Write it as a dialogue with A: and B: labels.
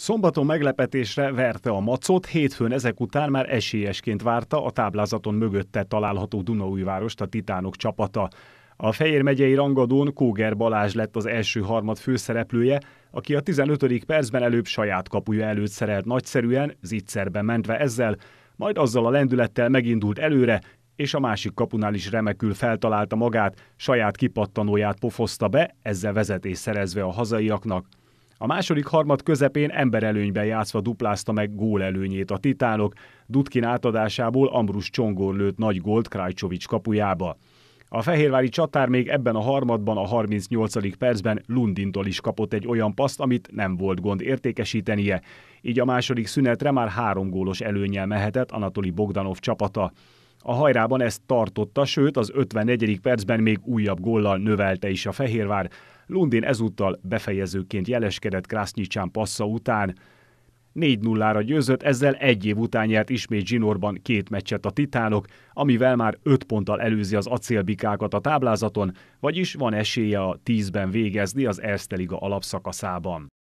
A: Szombaton meglepetésre verte a macot, hétfőn ezek után már esélyesként várta a táblázaton mögötte található Dunaújvárost a Titánok csapata. A Fejér megyei rangadón Kóger Balázs lett az első harmad főszereplője, aki a 15. percben előbb saját kapuja előtt szerelt nagyszerűen, zicserbe mentve ezzel, majd azzal a lendülettel megindult előre, és a másik kapunál is remekül feltalálta magát, saját kipattanóját pofozta be, ezzel vezetés szerezve a hazaiaknak. A második harmad közepén emberelőnyben játszva duplázta meg gólelőnyét a titánok, Dutkin átadásából Ambrus Csongor lőtt nagy gólt Krajcsovics kapujába. A fehérvári csatár még ebben a harmadban, a 38. percben Lundintól is kapott egy olyan paszt, amit nem volt gond értékesítenie, így a második szünetre már három gólos előnyel mehetett Anatoli Bogdanov csapata. A hajrában ezt tartotta, sőt az 54. percben még újabb góllal növelte is a Fehérvár, Lundin ezúttal befejezőként jeleskedett Krásznyicsán passza után. 4-0-ra győzött, ezzel egy év után nyert ismét zsinórban két meccset a titánok, amivel már 5 ponttal előzi az acélbikákat a táblázaton, vagyis van esélye a 10-ben végezni az Erzteliga alapszakaszában.